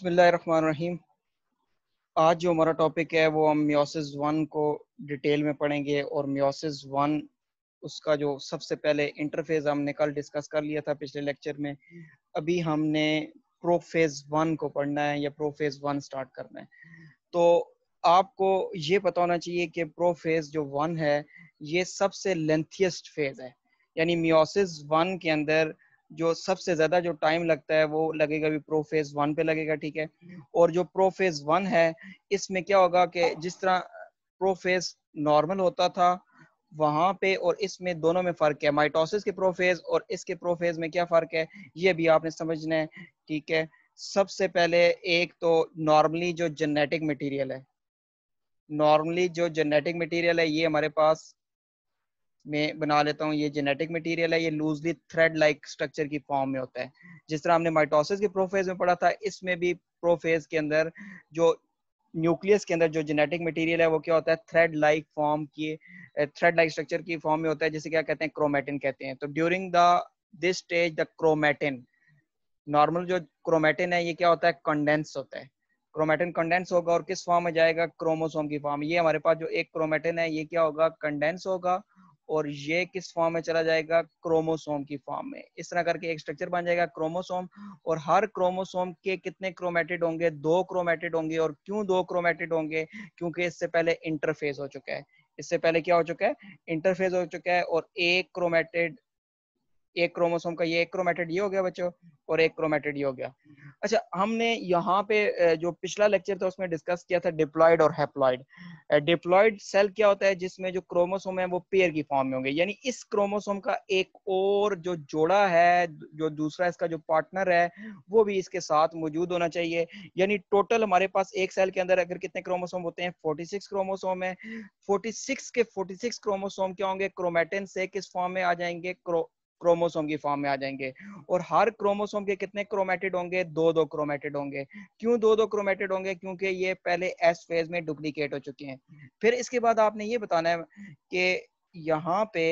बसमीम आज जो हमारा टॉपिक है वो हम म्योसिस वन को डिटेल में पढ़ेंगे और म्योसिस वन उसका जो सबसे पहले इंटरफेज हमने कल डिस्कस कर लिया था पिछले लेक्चर में अभी हमने प्रोफेज वन को पढ़ना है या प्रोफेज वन स्टार्ट करना है तो आपको ये पता होना चाहिए कि प्रोफेज जो वन है ये सबसे लेंथियस्ट फेज है यानी म्योसिस वन के अंदर जो सबसे ज्यादा जो टाइम लगता है वो लगेगा भी प्रो फेज वन पे लगेगा ठीक है और जो प्रो फेज वन है इसमें क्या होगा कि जिस तरह प्रो फेज नॉर्मल होता था वहां पे और इसमें दोनों में फर्क है माइटोसिस के प्रोफेज और इसके प्रोफेज में क्या फर्क है ये भी आपने समझना है ठीक है सबसे पहले एक तो नॉर्मली जो जेनेटिक मटेरियल है नॉर्मली जो जेनेटिक मटेरियल है ये हमारे पास में बना लेता हूँ ये जेनेटिक मटेरियल है ये लूजली थ्रेड लाइक स्ट्रक्चर की फॉर्म में होता है जिस तरह हमने माइटोसिस के प्रोफेज में पढ़ा था इसमें भी प्रोफेज के अंदर जो न्यूक्लियस के अंदर जो जेनेटिक मटेरियल है वो क्या होता है थ्रेड लाइक फॉर्म की थ्रेड लाइक स्ट्रक्चर की फॉर्म में होता है जिसे क्या कहते हैं क्रोमेटिन कहते हैं तो during the this stage the chromatin normal जो क्रोमेटिन है ये क्या होता है कंडेंस होता है क्रोमेटिन कंडेंस होगा और किस फॉर्म में जाएगा क्रोमोसोम की फॉर्म ये हमारे पास जो एक क्रोमेटिन है ये क्या होगा कंडेंस होगा और ये किस फॉर्म में चला जाएगा क्रोमोसोम की फॉर्म में इस तरह करके एक स्ट्रक्चर बन जाएगा क्रोमोसोम और हर क्रोमोसोम के कितने क्रोमेटेड होंगे दो क्रोमेटेड होंगे और क्यों दो क्रोमेटेड होंगे क्योंकि इससे पहले इंटरफेस हो चुका है इससे पहले क्या हो चुका है इंटरफेस हो चुका है और एक क्रोमेटेड एक क्रोमोसोम का ये एक क्रोमेटेड ये हो गया बच्चों और एक क्रोमेटेड ये हो गया अच्छा हमने यहाँ पे जो पिछला लेक्चर था उसमें डिस्कस किया था डिप्लॉयड और हैप्लॉयड डिप्लॉयड सेल क्या होता है जिसमें जो क्रोमोसोम है वो पेयर की फॉर्म में होंगे यानी इस क्रोमोसोम का एक और जो जोड़ा है जो दूसरा इसका जो पार्टनर है वो भी इसके साथ मौजूद होना चाहिए यानी टोटल हमारे पास एक सेल के अंदर अगर कितने क्रोमोसोम होते हैं फोर्टी सिक्स क्रोमोसोम है फोर्टी सिक्स के फोर्टी सिक्स क्रोमोसोम क्या होंगे क्रोमेटिन से किस फॉर्म में आ जाएंगे क्रोमोसोम की फॉर्म में आ जाएंगे और हर क्रोमोसोम के कितने क्रोमेटेड होंगे दो दो क्रोमेटेड होंगे क्यों दो दो क्रोमेटेड होंगे क्योंकि ये पहले एस फेज में डुप्लीकेट हो चुके हैं फिर इसके बाद आपने ये बताना है कि यहाँ पे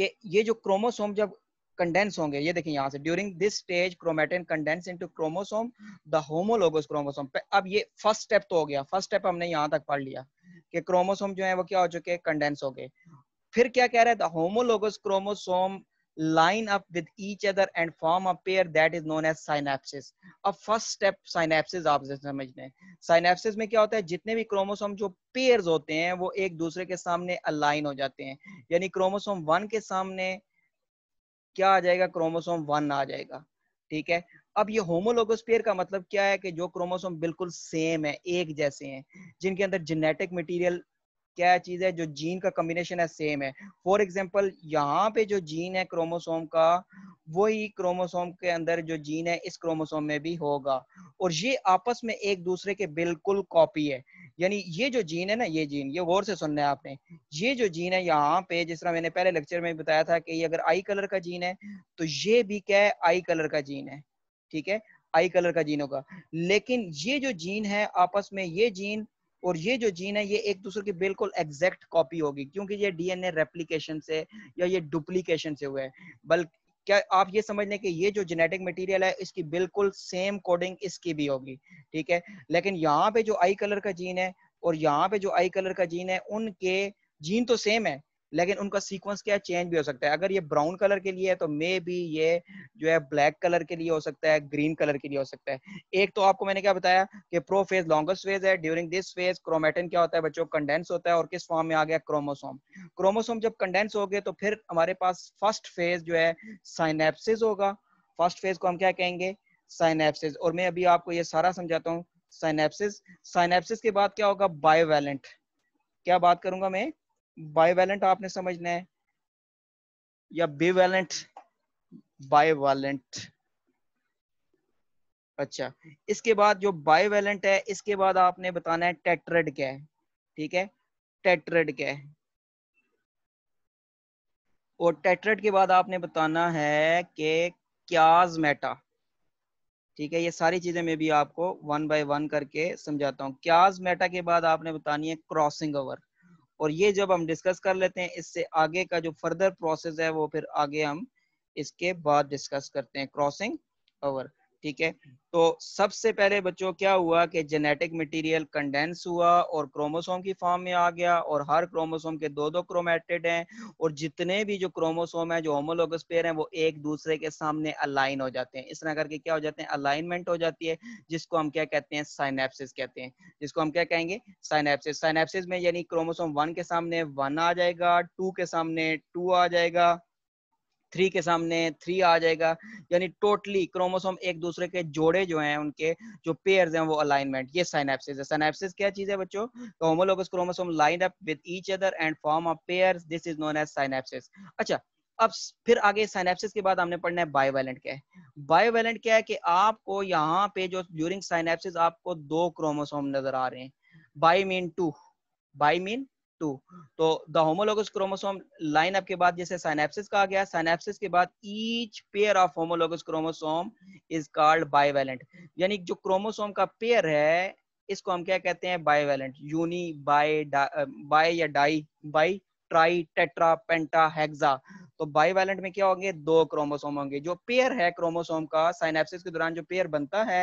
कि ये जो क्रोमोसोम जब कंडेंस होंगे ये देखिए यहाँ से during this stage chromatin condense into chromosome the homologous chromosome अब ये फर्स्ट स्टेप तो हो गया फर्स्ट स्टेप हमने यहाँ तक पढ़ लिया कि क्रोमोसोम जो है वो क्या हो चुके हैं कंडेंस हो गए फिर क्या कह रहा है the homologous chromosome line up with each other and form a pair that is known as synapsis अब फर्स्ट स्टेप साइनेप्सिस आप समझ लें साइनेप्सिस में क्या होता है जितने भी क्रोमोसोम जो pairs होते हैं वो एक दूसरे के सामने अलाइन हो जाते हैं यानी क्रोमोसोम वन के सामने क्या आ जाएगा क्रोमोसोम वन आ जाएगा ठीक है अब ये होमोलोगस पेयर का मतलब क्या है कि जो क्रोमोसोम बिल्कुल सेम है एक जैसे हैं जिनके अंदर जेनेटिक मटेरियल क्या चीज है जो जीन का कम्बिनेशन है सेम है फॉर एग्जाम्पल यहाँ पे जो जीन है क्रोमोसोम का वही क्रोमोसोम के अंदर जो जीन है इस क्रोमोसोम में भी होगा और ये आपस में एक दूसरे के बिल्कुल कॉपी है यानी ये जो जीन है ना ये जीन ये गौर से सुनना है आपने ये जो जीन है यहाँ पे जिस तरह मैंने पहले लेक्चर में बताया था कि ये अगर आई कलर का जीन है तो ये भी क्या है आई कलर का जीन है ठीक है आई कलर का जीन होगा लेकिन ये जो जीन है आपस में ये जीन और ये जो जीन है ये एक दूसरे की बिल्कुल एग्जैक्ट कॉपी होगी क्योंकि ये डीएनए रेप्लिकेशन से या ये डुप्लीकेशन से हुआ है बल्कि क्या आप ये समझ लें कि ये जो जेनेटिक मटेरियल है इसकी बिल्कुल सेम कोडिंग इसकी भी होगी ठीक है लेकिन यहाँ पे जो आई कलर का जीन है और यहाँ पे जो आई कलर का जीन है उनके जीन तो सेम है लेकिन उनका सीक्वेंस क्या चेंज भी हो सकता है अगर ये ब्राउन कलर के लिए है तो मे भी ये जो है ब्लैक कलर के लिए हो सकता है ग्रीन कलर के लिए हो सकता है एक तो आपको मैंने क्या बताया कि प्रो फेज लॉन्गेस्ट फेज है ड्यूरिंग दिस फेज क्रोमेटिन क्या होता है बच्चों कंडेंस होता है और किस फॉर्म में आ गया क्रोमोसोम क्रोमोसोम जब कंडेंस हो गए तो फिर हमारे पास फर्स्ट फेज जो है साइनेप्सिस होगा फर्स्ट फेज को हम क्या कहेंगे साइनेप्सिस और मैं अभी आपको ये सारा समझाता हूँ साइनेप्सिस साइनेप्सिस के बाद क्या होगा बायोवेलेंट क्या बात करूंगा मैं बाइवैलेंट आपने समझना है या बेवैलेंट बाइवैलेंट अच्छा इसके बाद जो बाइवैलेंट है इसके बाद आपने बताना है टेट्रेड क्या है ठीक है टेट्रेड क्या है और टेट्रेड के बाद आपने बताना है कि क्याज मेटा ठीक है ये सारी चीजें मैं भी आपको वन बाय वन करके समझाता हूँ क्याज मेटा के बाद आपने बतानी है क्रॉसिंग ओवर और ये जब हम डिस्कस कर लेते हैं इससे आगे का जो फर्दर प्रोसेस है वो फिर आगे हम इसके बाद डिस्कस करते हैं क्रॉसिंग ओवर ठीक है तो सबसे पहले बच्चों क्या हुआ कि जेनेटिक मटेरियल कंडेंस हुआ और क्रोमोसोम की फॉर्म में आ गया और हर क्रोमोसोम के दो दो क्रोमेटेड हैं और जितने भी जो क्रोमोसोम हैं जो होमोलोगस पेयर हैं वो एक दूसरे के सामने अलाइन हो जाते हैं इस तरह करके क्या हो जाते हैं अलाइनमेंट हो जाती है जिसको हम क्या कहते हैं साइनेप्सिस कहते हैं जिसको हम क्या कहेंगे साइनेप्सिस साइनेप्सिस में यानी क्रोमोसोम वन के सामने वन आ जाएगा टू के सामने टू आ जाएगा थ्री के सामने थ्री आ जाएगा यानी टोटली क्रोमोसोम एक दूसरे के जोड़े जो हैं उनके जो पेयर्स हैं वो अलाइनमेंट ये साइनेप्सिस है साइनेप्सिस क्या चीज है बच्चों तो homologous chromosome line up with each other and form a pair this is known as synapsis अच्छा अब फिर आगे साइनेप्सिस के बाद हमने पढ़ना है बायोवेलेंट क्या है बायोवेलेंट क्या है कि आपको यहाँ पे जो ड्यूरिंग साइनेप्सिस आपको दो क्रोमोसोम नजर आ रहे हैं bi mean two bi mean two तो द होमोलोगस क्रोमोसोम लाइन के बाद जैसे साइनेप्सिस कहा गया साइनेप्सिस के बाद each pair of homologous chromosome is called bivalent यानी जो क्रोमोसोम का पेयर है इसको हम क्या कहते हैं बाइवेलेंट यूनी बाय बाय या di bi tri tetra penta hexa तो बाईवैलेंट में क्या होंगे दो क्रोमोसोम होंगे जो पेयर है क्रोमोसोम का साइनेप्सिस के दौरान जो पेयर बनता है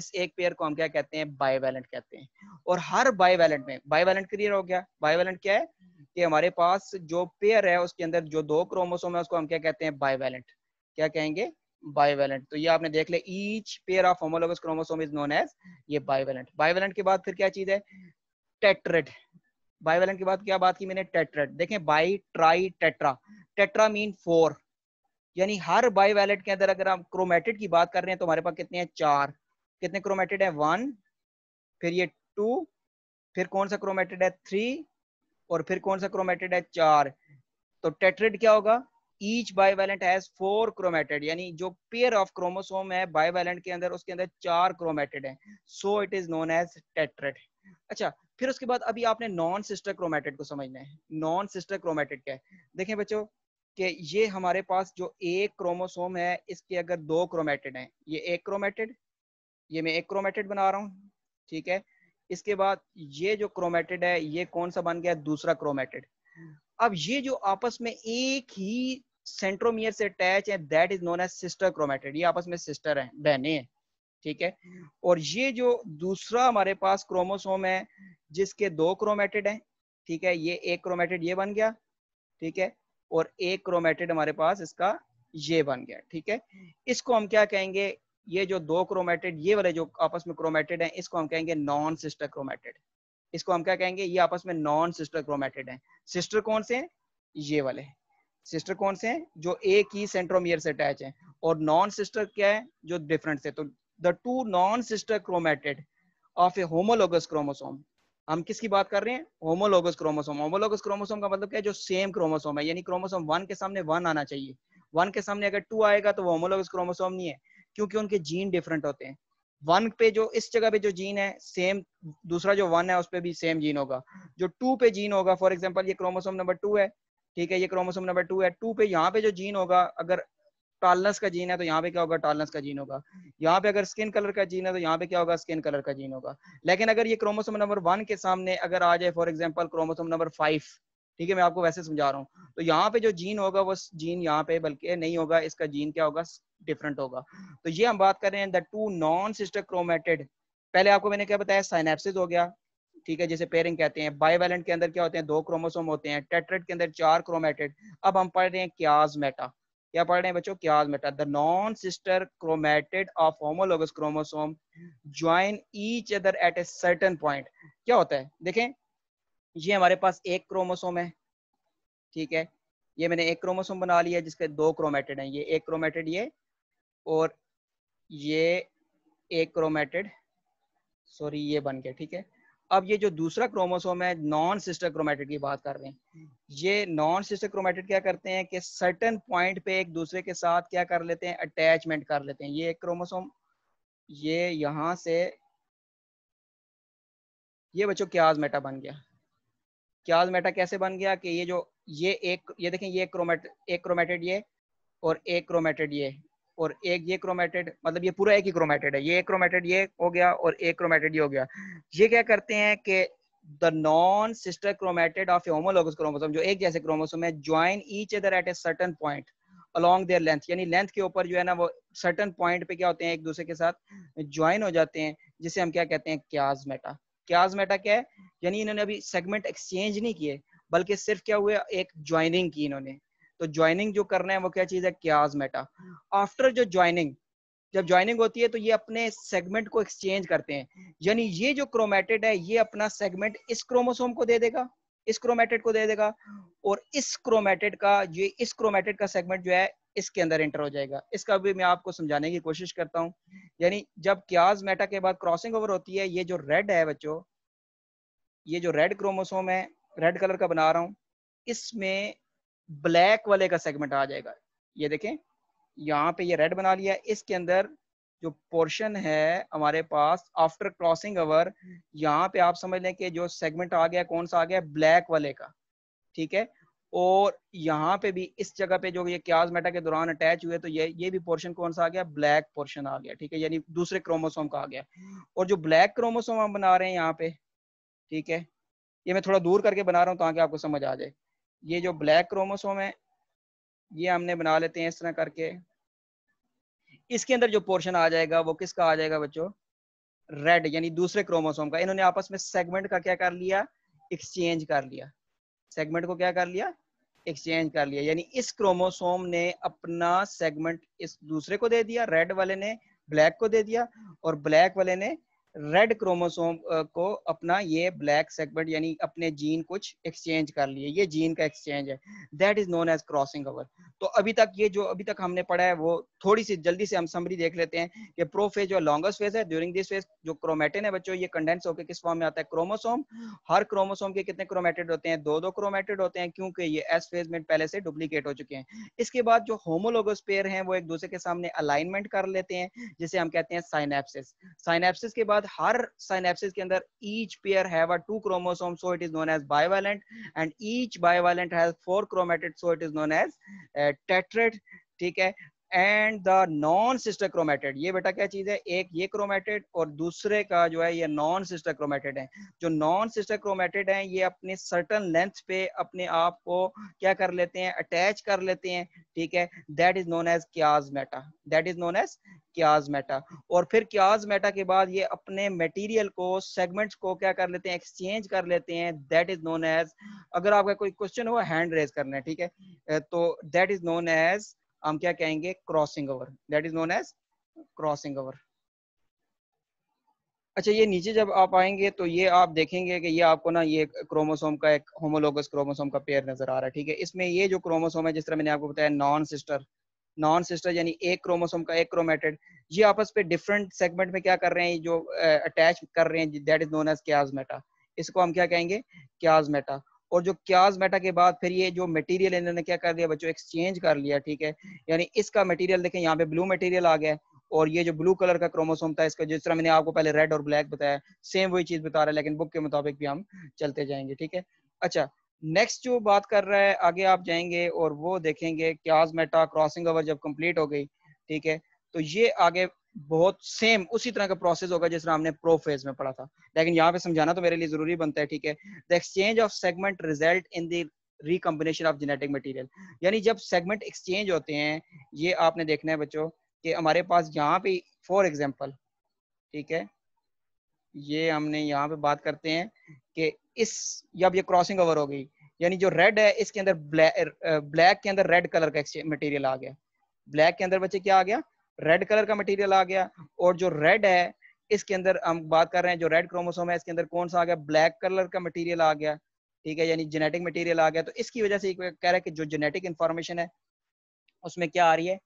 इस एक पेयर को हम क्या कहते हैं बाईवैलेंट कहते हैं और हर बाईवैलेंट में बाईवैलेंट क्लियर हो गया बाईवैलेंट क्या है कि हमारे पास जो पेयर है उसके अंदर जो दो क्रोमोसोम है उसको हम क्या कहते हैं बाईवैलेंट क्या कहेंगे बाइवेलेंट तो ये आपने देख लिया each pair of homologous chromosome is known as ये बाइवेलेंट बाइवेलेंट के बाद फिर क्या चीज है टेट्रेड बाईवेलेंट के बाद क्या बात की मैंने टेट्रेट देखें bi tri tetra tetra mean four यानी हर बाईवेलेट के अंदर अगर आप क्रोमेटेड की बात कर रहे हैं तो हमारे पास कितने हैं चार कितने क्रोमेटेड है वन फिर ये टू फिर कौन सा क्रोमेटेड है थ्री और फिर कौन सा क्रोमेटेड है चार तो टेट्रेड क्या होगा each bivalent has four chromatid यानी जो पेयर ऑफ क्रोमोसोम है बाईवेलेंट के अंदर उसके अंदर चार क्रोमेटेड है so it is known as tetrad अच्छा फिर उसके बाद अभी आपने नॉन सिस्टर क्रोमेटेड को समझना है नॉन सिस्टर क्रोमेटेड क्या है देखें बच्चों कि ये हमारे पास जो एक क्रोमोसोम है इसके अगर दो क्रोमेटेड हैं ये एक क्रोमेटेड ये मैं एक क्रोमेटेड बना रहा हूँ ठीक है इसके बाद ये जो क्रोमेटेड है ये कौन सा बन गया दूसरा क्रोमेटेड अब ये जो आपस में एक ही सेंट्रोमियर से अटैच है that is known as sister chromatid ये आपस में सिस्टर है बहने हैं ठीक है और ये जो दूसरा हमारे पास क्रोमोसोम है जिसके दो क्रोमेटेड हैं ठीक है ये एक क्रोमेटेड ये बन गया ठीक है और एक क्रोमेटेड हमारे पास इसका ये बन गया ठीक है इसको हम क्या कहेंगे ये जो दो क्रोमेटेड ये वाले जो आपस में क्रोमेटेड हैं इसको हम कहेंगे नॉन सिस्टर क्रोमेटेड इसको हम क्या कहेंगे ये आपस में नॉन सिस्टर क्रोमेटेड हैं सिस्टर कौन से हैं ये वाले सिस्टर कौन से हैं जो एक ही सेंट्रोमियर से अटैच हैं और नॉन सिस्टर क्या है जो डिफरेंट से तो the two non-sister chromatid of a homologous chromosome. हम किसकी बात कर रहे हैं होमोलोगस क्रोमोसोम होमोलोगस क्रोमोसोम का मतलब क्या है जो सेम क्रोमोसोम है यानी क्रोमोसोम वन के सामने वन आना चाहिए वन के सामने अगर टू आएगा तो वो होमोलोगस क्रोमोसोम नहीं है क्योंकि उनके जीन डिफरेंट होते हैं वन पे जो इस जगह पे जो जीन है सेम दूसरा जो वन है उस पर भी सेम जीन होगा जो टू पे जीन होगा फॉर एग्जाम्पल ये क्रोमोसोम नंबर टू है ठीक है ये क्रोमोसोम नंबर टू है टू पे यहाँ पे जो जीन होगा अगर टॉलनेस का जीन है तो यहाँ पे क्या होगा टॉलनेस का जीन होगा यहाँ पे अगर स्किन कलर का जीन है तो यहाँ पे क्या होगा स्किन कलर का जीन होगा लेकिन अगर ये क्रोमोसोम नंबर वन के सामने अगर आ जाए for example chromosome number five ठीक है मैं आपको वैसे समझा रहा हूँ तो यहाँ पे जो जीन होगा वो जीन यहाँ पे बल्कि नहीं होगा इसका जीन क्या होगा डिफरेंट होगा तो ये हम बात कर रहे हैं the two non sister chromatid पहले आपको मैंने क्या बताया साइनेप्सिस हो गया ठीक है जैसे पेरिंग कहते हैं बाइवेलेंट के अंदर क्या होते हैं दो क्रोमोसोम होते हैं टेट्रेट के अंदर चार क्रोमेटेड अब हम पढ़ रहे हैं क्याज मेटा क्या पढ़ रहे हैं बच्चों क्या बेटा the non sister chromatid of homologous chromosome join each other at a certain point क्या होता है देखें ये हमारे पास एक क्रोमोसोम है ठीक है ये मैंने एक क्रोमोसोम बना लिया जिसके दो क्रोमेटेड हैं ये एक क्रोमेटेड ये और ये एक क्रोमेटेड सॉरी ये बन गया ठीक है अब ये जो दूसरा क्रोमोसोम है नॉन सिस्टर क्रोमेटेड की बात कर रहे हैं ये नॉन सिस्टर क्रोमेटेड क्या करते हैं कि सर्टन पॉइंट पे एक दूसरे के साथ क्या कर लेते हैं अटैचमेंट कर लेते हैं ये एक क्रोमोसोम ये यहां से ये बच्चों क्याज मेटा बन गया क्याज मेटा कैसे बन गया कि ये जो ये एक ये देखें ये क्रोमेट एक क्रोमेटेड ये और एक क्रोमेटेड ये और एक ये क्रोमेटेड मतलब ये पूरा एक ही क्रोमेटेड है ये क्रोमेटेड ये हो गया और एक क्रोमेटेड ये हो गया ये क्या करते हैं कि the non sister chromatid of homologous chromosome जो एक जैसे क्रोमोसोम है join each other at a certain point along their length यानी लेंथ के ऊपर जो है ना वो सर्टन पॉइंट पे क्या होते हैं एक दूसरे के साथ ज्वाइन हो जाते हैं जिसे हम क्या कहते हैं क्याज मेटा क्याज मेटा क्या है यानी इन्होंने अभी सेगमेंट एक्सचेंज नहीं किए बल्कि सिर्फ क्या हुआ एक ज्वाइनिंग की इन्होंने तो ज्वाइनिंग जो करना है वो क्या चीज है क्याज मेटा आफ्टर जो ज्वाइनिंग जब ज्वाइनिंग होती है तो ये अपने सेगमेंट को एक्सचेंज करते हैं यानी ये जो क्रोमेटेड है ये अपना सेगमेंट इस क्रोमोसोम को दे देगा इस क्रोमेटेड को दे देगा और इस क्रोमेटेड का ये इस क्रोमेटेड का सेगमेंट जो है इसके अंदर एंटर हो जाएगा इसका भी मैं आपको समझाने की कोशिश करता हूँ यानी जब क्याज मेटा के बाद क्रॉसिंग ओवर होती है ये जो रेड है बच्चों ये जो रेड क्रोमोसोम है रेड कलर का बना रहा हूँ इसमें ब्लैक वाले का सेगमेंट आ जाएगा ये देखें यहाँ पे ये रेड बना लिया इसके अंदर जो पोर्शन है हमारे पास आफ्टर क्रॉसिंग अवर यहाँ पे आप समझ लें कि जो सेगमेंट आ गया कौन सा आ गया ब्लैक वाले का ठीक है और यहाँ पे भी इस जगह पे जो ये क्याज मेटा के दौरान अटैच हुए तो ये ये भी पोर्शन कौन सा आ गया ब्लैक पोर्शन आ गया ठीक है यानी दूसरे क्रोमोसोम का आ गया और जो ब्लैक क्रोमोसोम हम बना रहे हैं यहाँ पे ठीक है ये मैं थोड़ा दूर करके बना रहा हूँ ताकि आपको समझ आ जाए ये जो ब्लैक क्रोमोसोम है ये हमने बना लेते हैं इस तरह करके इसके अंदर जो पोर्शन आ जाएगा वो किसका आ जाएगा बच्चों रेड यानी दूसरे क्रोमोसोम का इन्होंने आपस में सेगमेंट का क्या कर लिया एक्सचेंज कर लिया सेगमेंट को क्या कर लिया एक्सचेंज कर लिया यानी इस क्रोमोसोम ने अपना सेगमेंट इस दूसरे को दे दिया रेड वाले ने ब्लैक को दे दिया और ब्लैक वाले ने रेड क्रोमोसोम uh, को अपना ये ब्लैक सेगमेंट यानी अपने जीन कुछ एक्सचेंज कर लिए ये जीन का एक्सचेंज है that is known as crossing over तो अभी तक ये जो अभी तक हमने पढ़ा है वो थोड़ी सी जल्दी से हम समरी देख लेते हैं कि प्रोफेज फेज और लॉन्गेस्ट फेज है ड्यूरिंग दिस फेज जो क्रोमेटिन है बच्चों ये कंडेंस होकर किस फॉर्म में आता है क्रोमोसोम हर क्रोमोसोम के कितने क्रोमेटेड होते हैं दो दो क्रोमेटेड होते हैं क्योंकि ये एस फेज में पहले से डुप्लीकेट हो चुके हैं इसके बाद जो होमोलोगस पेयर हैं वो एक दूसरे के सामने अलाइनमेंट कर लेते हैं जिसे हम कहते हैं साइनेप्सिस साइनेप्सिस के बाद हर साइनेप्सिस के अंदर each pair have a two chromosome so it is known as bivalent and each bivalent has four chromatid so it is known as tetrad ठीक है and the non sister chromatid ये बेटा क्या चीज है एक ये क्रोमेटेड और दूसरे का जो है ये नॉन सिस्टर क्रोमेटेड है जो नॉन सिस्टर क्रोमेटेड है ये अपने सर्टन लेंथ पे अपने आप को क्या कर लेते हैं अटैच कर लेते हैं ठीक है that is known as chiasmata that is known as chiasmata और फिर क्याज मेटा के बाद ये अपने मेटीरियल को सेगमेंट्स को क्या कर लेते हैं एक्सचेंज कर लेते हैं दैट इज नोन एज अगर आपका कोई क्वेश्चन हो हैंड रेज करना है ठीक है तो दैट इज नोन एज हम क्या कहेंगे crossing over that is known as crossing over अच्छा ये नीचे जब आप आएंगे तो ये आप देखेंगे कि ये आपको ना ये क्रोमोसोम का एक होमोलोगस क्रोमोसोम का पेयर नजर आ रहा है ठीक है इसमें ये जो क्रोमोसोम है जिस तरह मैंने आपको बताया नॉन सिस्टर नॉन सिस्टर यानी एक क्रोमोसोम का एक क्रोमेटेड ये आपस पे डिफरेंट सेगमेंट में क्या कर रहे हैं जो अटैच uh, कर रहे हैं that is known as chiasmata इसको हम क्या कहेंगे क्याजमेटा और जो क्याज मेटा के बाद फिर ये जो मटेरियल इन्होंने क्या कर दिया बच्चों एक्सचेंज कर लिया ठीक है यानी इसका मटेरियल देखें यहाँ पे ब्लू मटेरियल आ गया और ये जो ब्लू कलर का क्रोमोसोम था इसका जिस तरह मैंने आपको पहले रेड और ब्लैक बताया सेम वही चीज बता रहा है लेकिन बुक के मुताबिक भी हम चलते जाएंगे ठीक है अच्छा नेक्स्ट जो बात कर रहा है आगे आप जाएंगे और वो देखेंगे क्याज मेटा क्रॉसिंग ओवर जब कंप्लीट हो गई ठीक है तो ये आगे बहुत सेम उसी तरह का प्रोसेस होगा जिस तरह हमने प्रो फेज में पढ़ा था लेकिन यहाँ पे समझाना तो मेरे लिए जरूरी बनता है ठीक है the exchange of segment result in the recombination of genetic material यानी जब सेगमेंट एक्सचेंज होते हैं ये आपने देखना है बच्चों कि हमारे पास यहाँ पे फॉर एग्जाम्पल ठीक है ये हमने यहाँ पे बात करते हैं कि इस जब ये क्रॉसिंग ओवर हो गई यानी जो रेड है इसके अंदर ब्लैक ब्लैक के अंदर रेड कलर का मटेरियल आ गया ब्लैक के अंदर बच्चे क्या आ गया रेड कलर का मटेरियल आ गया और जो रेड है इसके अंदर हम बात कर रहे हैं जो रेड क्रोमोसोम है इसके अंदर कौन सा आ गया ब्लैक कलर का मटेरियल आ गया ठीक है यानी जेनेटिक मटेरियल आ गया तो इसकी वजह से कह रहा है कि जो जेनेटिक इंफॉर्मेशन है उसमें क्या आ रही है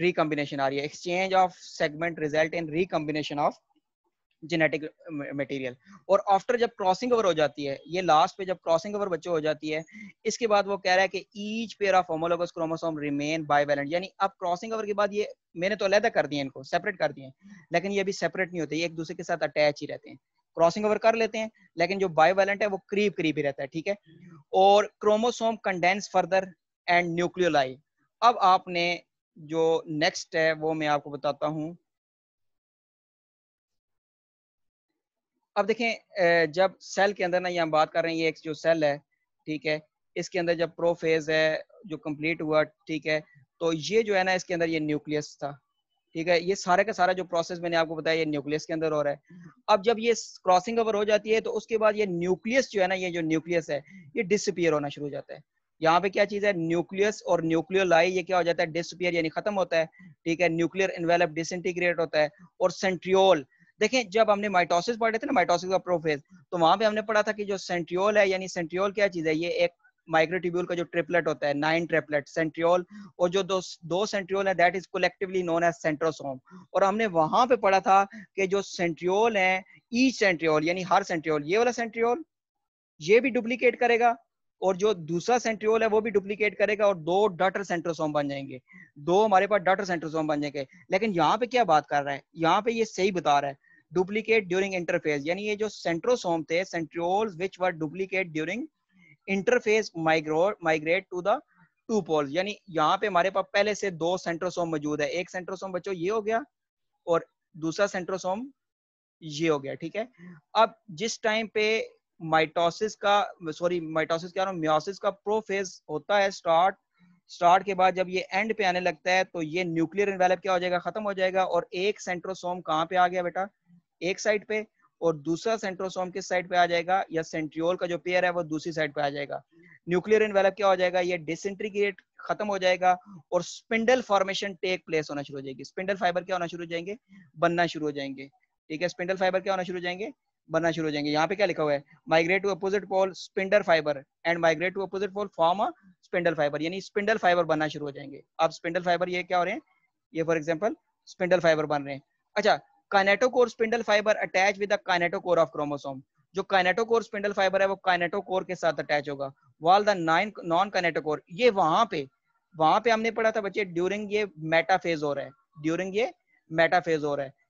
रिकम्बिनेशन आ रही है exchange of segment result in recombination of genetic material uh, और आफ्टर जब क्रॉसिंग ओवर हो जाती है ये लास्ट पे जब क्रॉसिंग ओवर बच्चों हो जाती है इसके बाद वो कह रहा है कि each pair of homologous chromosome remain bivalent यानी अब क्रॉसिंग ओवर के बाद ये मैंने तो अलहदा कर दिए इनको सेपरेट कर दिए लेकिन ये अभी सेपरेट नहीं होते एक दूसरे के साथ अटैच ही रहते हैं क्रॉसिंग ओवर कर लेते हैं लेकिन जो बायोवेलेंट है वो करीब करीब ही रहता है ठीक है और chromosome condense further and nucleoli अब आपने जो नेक्स्ट है वो मैं आपको बताता हूँ अब देखें जब सेल के अंदर ना ये हम बात कर रहे हैं ये एक जो सेल है ठीक है इसके अंदर जब प्रोफेज है जो कंप्लीट हुआ ठीक है तो ये जो है ना इसके अंदर ये न्यूक्लियस था ठीक है ये सारे का सारा जो प्रोसेस मैंने आपको बताया ये न्यूक्लियस के अंदर हो रहा है अब जब ये क्रॉसिंग ओवर हो जाती है तो उसके बाद ये न्यूक्लियस जो है ना ये जो न्यूक्लियस है ये डिसअपियर होना शुरू हो जाता है यहाँ पे क्या चीज है न्यूक्लियस और न्यूक्लियोलाई ये क्या हो जाता है डिसअपियर यानी खत्म होता है ठीक है न्यूक्लियर इन्वेलप डिसइंटीग्रेट होता है और सेंट्रियोल देखें जब हमने माइटोसिस पढ़े थे ना माइटोसिस का प्रोफेज तो वहां पे हमने पढ़ा था कि जो सेंट्रियोल है यानी सेंट्रियोल क्या चीज है ये एक माइग्रोटिब्यूल का जो ट्रिपलेट होता है नाइन ट्रिपलेट सेंट्रियोल और जो दो दो सेंट्रियोल है that is collectively known as centrosome और हमने वहां पे पढ़ा था कि जो सेंट्रियोल है ईच सेंट्रियोल यानी हर सेंट्रियोल ये वाला सेंट्रियोल ये भी डुप्लीकेट करेगा और जो दूसरा सेंट्रियोल है वो भी डुप्लीकेट करेगा और दो डटर सेंट्रोसोम बन जाएंगे दो हमारे पास डटर सेंट्रोसोम बन जाएंगे लेकिन यहाँ पे क्या बात कर रहा है यहाँ पे ये सही बता रहा है डुप्लीकेट ड्यूरिंग इंटरफेज यानी ये जो सेंट्रोसोम थे centrioles which were duplicate during interphase माइग्रो migrate to the two poles यानी यहाँ पे हमारे पास पहले से दो सेंट्रोसोम मौजूद है एक सेंट्रोसोम बच्चों ये हो गया और दूसरा सेंट्रोसोम ये हो गया ठीक है अब जिस टाइम पे माइटोसिस का सॉरी माइटोसिस क्या म्योसिस का प्रोफेज होता है स्टार्ट स्टार्ट के बाद जब ये एंड पे आने लगता है तो ये न्यूक्लियर इन्वेलप क्या हो जाएगा खत्म हो जाएगा और एक सेंट्रोसोम कहाँ पे आ गया बेटा एक साइड पे और दूसरा सेंट्रोसोम किस साइड पे आ जाएगा या सेंट्रियोल का जो पेयर है वो दूसरी साइड पे आ जाएगा न्यूक्लियर इन्वेलप क्या हो जाएगा ये डिसइंट्रीगेट खत्म हो जाएगा और स्पिंडल फॉर्मेशन टेक प्लेस होना शुरू हो जाएगी स्पिंडल फाइबर क्या होना शुरू हो जाएंगे बनना शुरू हो जाएंगे ठीक है स्पिंडल फाइबर क्या होना शुरू हो जाएंगे बनना शुरू हो जाएंगे यहाँ पे क्या लिखा हुआ है migrate to opposite pole spindle fibre and migrate to opposite pole form a spindle fibre यानी स्पिंडल फाइबर बनना शुरू हो जाएंगे अब स्पिंडल फाइबर ये क्या हो रहे हैं ये फॉर एग्जाम्पल स्पिंडल फाइबर बन रहे हैं अच्छा kinetochore spindle fibre attach with the kinetochore of chromosome जो काइनेटोकोर स्पिंडल फाइबर है वो काइनेटोकोर के साथ अटैच होगा वाल द नाइन नॉन काइनेटोकोर ये वहां पे वहां पे हमने पढ़ा था बच्चे ड्यूरिंग ये मेटाफेज हो रहा है ड्यूरिंग ये मेटाफेज हो रहा है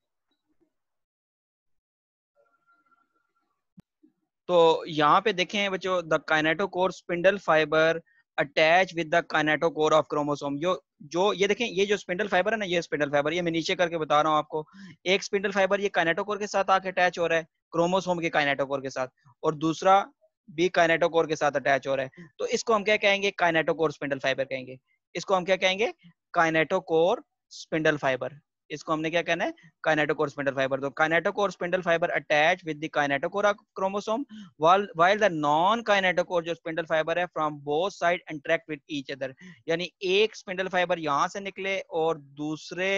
तो यहाँ पे देखें बच्चों the kinetochore spindle fibre attach with the kinetochore of chromosome जो जो ये देखें ये जो स्पिंडल फाइबर है ना ये स्पिंडल फाइबर ये मैं नीचे करके बता रहा हूँ आपको एक स्पिंडल फाइबर ये काइनेटोकोर के साथ आके अटैच हो रहा है क्रोमोसोम के काइनेटोकोर के साथ और दूसरा भी काइनेटोकोर के साथ अटैच हो रहा है तो इसको हम क्या कहेंगे काइनेटोकोर स्पिंडल फाइबर कहेंगे इसको हम क्या कहेंगे काइनेटोकोर स्पिंडल फाइबर इसको हमने क्या कहना है काइनेटोकोर स्पिंडल फाइबर तो kinetochore spindle fibre attach with the kinetochore chromosome while while the non kinetochore जो स्पिंडल फाइबर है from both side interact with each other यानी एक स्पिंडल फाइबर यहां से निकले और दूसरे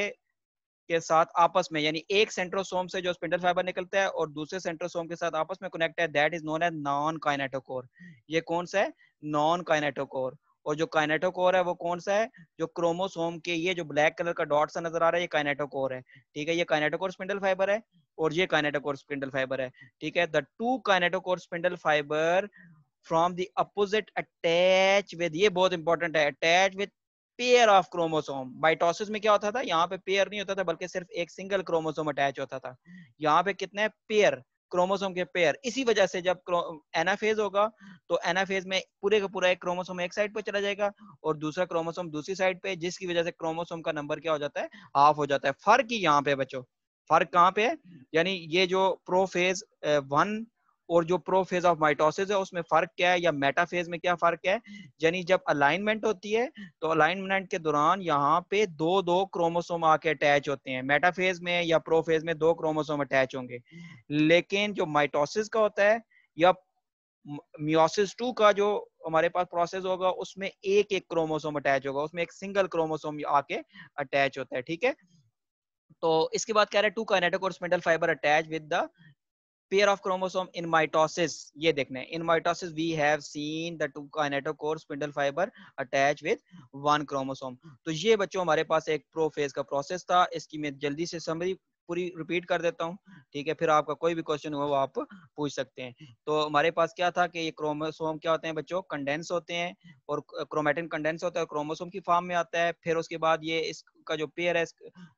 के साथ आपस में यानी एक सेंट्रोसोम से जो स्पिंडल फाइबर निकलता है और दूसरे सेंट्रोसोम के साथ आपस में कनेक्ट है that is known as non kinetochore ये कौन सा है नॉन काइनेटोकोर और जो कोर है वो कौन सा है जो क्रोमोसोम के ये जो ब्लैक कलर का डॉट सा नजर आ रहा है ये कोर है ठीक है ये कोर स्पिंडल फाइबर है और ये कोर स्पिंडल फाइबर है ठीक है the two core spindle fibre from the opposite attach with ये बहुत इंपॉर्टेंट है attach with pair of chromosome mitosis में क्या होता था यहाँ पे पेयर नहीं होता था बल्कि सिर्फ एक सिंगल क्रोमोसोम अटैच होता था यहाँ पे कितने पेयर क्रोमोसोम के पेयर इसी वजह से जब एनाफेज होगा तो एनाफेज में पूरे का पूरा एक क्रोमोसोम एक साइड पे चला जाएगा और दूसरा क्रोमोसोम दूसरी साइड पे जिसकी वजह से क्रोमोसोम का नंबर क्या हो जाता है हाफ हो जाता है फर्क ही यहाँ पे बच्चों फर्क कहाँ पे है यानी ये जो प्रोफेज वन uh, और जो प्रो फेज ऑफ माइटोसिस है उसमें फर्क क्या है या मेटा फेज में क्या फर्क है यानी जब अलाइनमेंट होती है तो अलाइनमेंट के दौरान यहाँ पे दो दो क्रोमोसोम आके अटैच होते हैं मेटा फेज में या प्रो फेज में दो क्रोमोसोम अटैच होंगे लेकिन जो माइटोसिस का होता है या मियोसिस टू का जो हमारे पास प्रोसेस होगा उसमें एक एक क्रोमोसोम अटैच होगा उसमें एक सिंगल क्रोमोसोम आके अटैच होता है ठीक है तो इसके बाद कह रहे हैं टू काइनेटिक और spindle fibre attach with the pair of chromosome in mitosis ye dekhna hai in mitosis we have seen the two kinetochore spindle fiber attached with one chromosome to ye bachcho hamare paas ek prophase ka process tha iski main jaldi se summary पूरी repeat कर देता हूँ ठीक है फिर आपका कोई भी क्वेश्चन हुआ वो आप पूछ सकते हैं तो हमारे पास क्या था कि ये क्रोमोसोम क्या होते हैं बच्चों कंडेंस होते हैं और क्रोमेटिन कंडेंस होता है क्रोमोसोम की फॉर्म में आता है फिर उसके बाद ये इसका जो पेयर है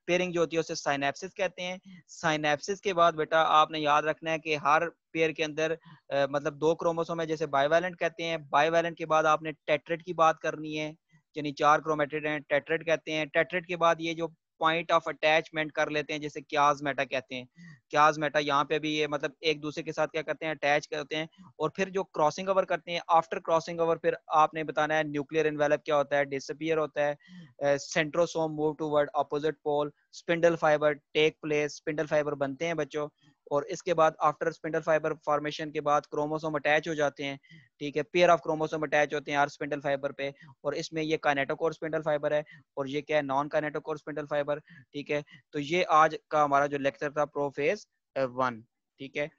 पेयरिंग जो होती है उसे साइनेप्सिस कहते हैं साइनेप्सिस के बाद बेटा आपने याद रखना है कि हर पेयर के अंदर मतलब दो क्रोमोसोम है जैसे बाइवैलेंट कहते हैं बाइवैलेंट के बाद आपने टेट्रेट की बात करनी है यानी चार क्रोमेटेड हैं टेट्रेट कहते हैं टेट्रेट के बाद ये जो पॉइंट ऑफ अटैचमेंट कर लेते हैं जैसे क्याज मेटा कहते हैं क्याज मेटा यहाँ पे भी ये मतलब एक दूसरे के साथ क्या करते हैं अटैच करते हैं और फिर जो क्रॉसिंग ओवर करते हैं आफ्टर क्रॉसिंग ओवर फिर आपने बताना है न्यूक्लियर इन्वेलप क्या होता है डिसअपियर होता है centrosome move ward opposite pole spindle fibre take place spindle fibre बनते हैं बच्चों और इसके बाद आफ्टर स्पिंडल फाइबर फॉर्मेशन के बाद क्रोमोसोम अटैच हो जाते हैं ठीक है पेयर ऑफ क्रोमोसोम अटैच होते हैं आर स्पिंडल फाइबर पे और इसमें ये कानेटोकोर स्पिंडल फाइबर है और ये क्या है नॉन कानेटोकोर स्पिंडल फाइबर ठीक है तो ये आज का हमारा जो लेक्चर था प्रोफेज वन ठीक है